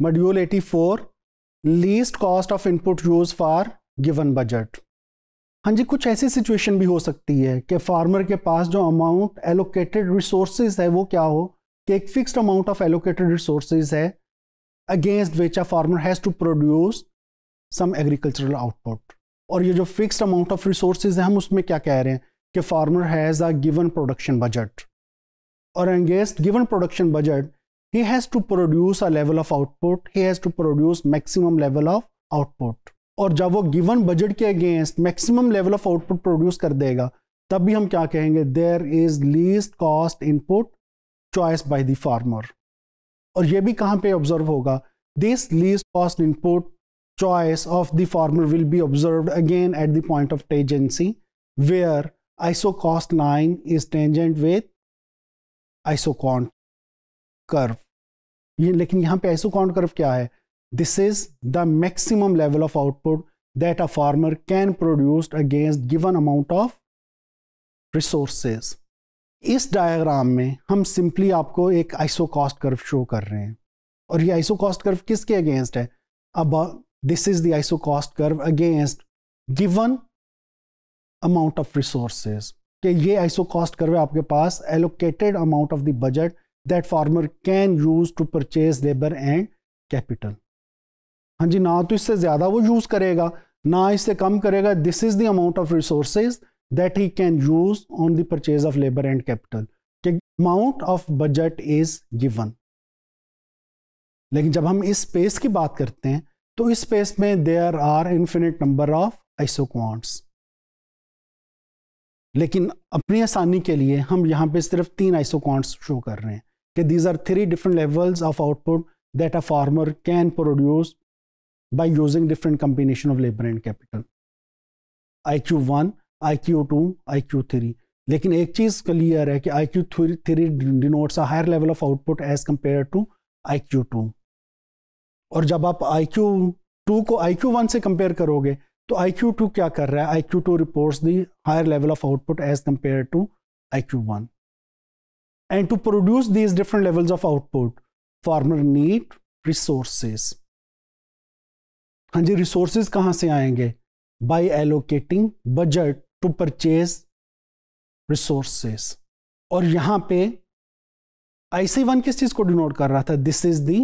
Module 84 least cost of input use for given budget हाँ जी कुछ ऐसी सिचुएशन भी हो सकती है कि फार्मर के पास जो अमाउंट एलोकेटेड रिसोर्स है वो क्या हो कि एक fixed amount of allocated resource है against which a farmer has to produce some agricultural output और ये जो फिक्स्ड अमाउंट ऑफ रिसोर्स है हम उसमें क्या कह रहे हैं कि farmer has a given production budget और against given production budget he has to produce a level of output he has to produce maximum level of output और जब वो गिवन बजट के against maximum level of output produce कर देगा तब भी हम क्या कहेंगे there is least cost input choice by the farmer और ये भी कहाँ पे ऑब्जर्व होगा this least cost input choice of the farmer will be observed again at the point of tangency where iso cost line is tangent with isocont curve ये लेकिन यहाँ पे आइसोकॉन कर्व क्या है this is the maximum level of output that a farmer can produce against given amount of resources इस diagram में हम simply आपको एक आइसो कॉस्ट कर्व शो कर रहे हैं और ये आइसो कॉस्ट कर्व किसके अगेंस्ट है अब this is the isocost curve against given amount of resources कि ये आइसो कॉस्ट कर्व आपके पास allocated amount of the budget that farmer can use to purchase labour and capital हाँ जी ना तो इससे ज़्यादा वो यूज़ करेगा ना इससे कम करेगा this is the amount of resources that he can use on the purchase of labour and capital amount of budget is given लेकिन जब हम इस स्पेस की बात करते हैं तो इस स्पेस में there are infinite number of isoquants लेकिन अपनी आसानी के लिए हम यहां पे सिर्फ तीन आइसोक्वांट्स शो कर रहे हैं three different levels of output that a farmer can produce by using different combination of labour and capital I Q one I Q two I Q three लेकिन एक चीज़ क्लियर है कि I Q three denotes a higher level of output as compare to I Q two और जब आप I Q two को I Q one से कंपेयर करोगे तो आई क्यू टू क्या कर रहा है I Q two reports the higher level of output as compare to I Q one and to produce these different levels of output farmer need resources हाँ जी resources कहाँ से आएंगे by allocating budget to purchase resources और यहाँ पे IC one किस चीज़ को denote कर रहा था this is the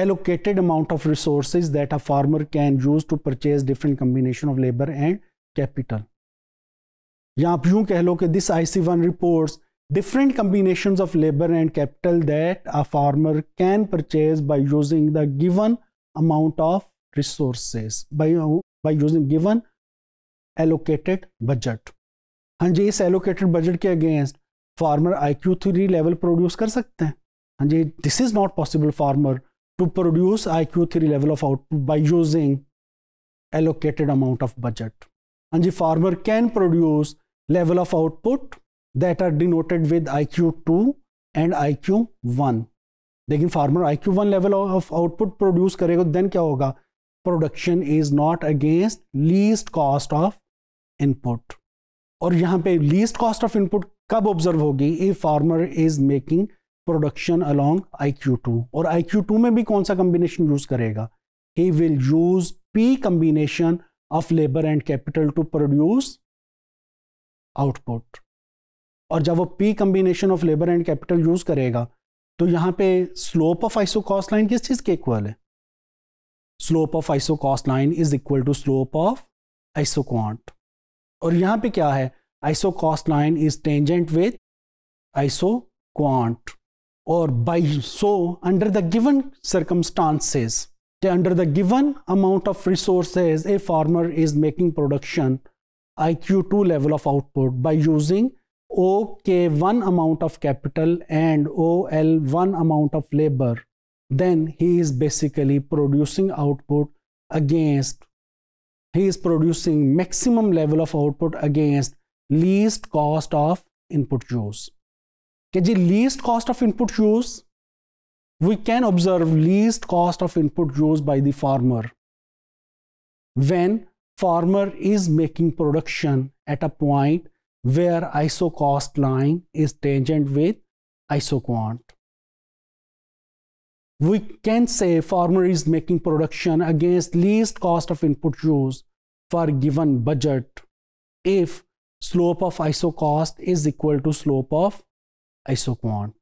allocated amount of resources that a farmer can use to purchase different combination of labour and capital या आप यूं कह लो कि this IC one reports different combinations of labor and capital that a farmer can purchase by using the given amount of resources by, uh, by using given allocated budget हाँ जी इस allocated budget के against farmer I Q three level produce कर सकते हैं हाँ जी this is not possible farmer to produce I Q three level of output by using allocated amount of budget हाँ जी farmer can produce level of output that are denoted with IQ2 and IQ1. लेकिन farmer I Q one level of output produce करेगा then क्या होगा production is not against least cost of input और यहाँ पे least cost of input कब observe होगी a farmer is making production along I Q two और I Q to में भी कौन सा कम्बिनेशन यूज करेगा he will use P combination of labour and capital to produce output और जब वो P combination of labour and capital use करेगा तो यहाँ पे slope of isocost line किस चीज़ के इक्वल है slope of isocost line is equal to slope of isoquant और यहाँ पे क्या है isocost line is tangent with isoquant और by so under the given के under the given amount of resources a farmer is making production I Q two level of output by using OK1 amount of capital and OL1 amount of labor, then he is basically producing output against, he is producing maximum level of output against least cost of input use. कि the least cost of input use, we can observe least cost of input use by the farmer when farmer is making production at a point where isocost line is tangent with isoquant. We can say farmer is making production against least cost of input use for given budget if slope of isocost is equal to slope of isoquant.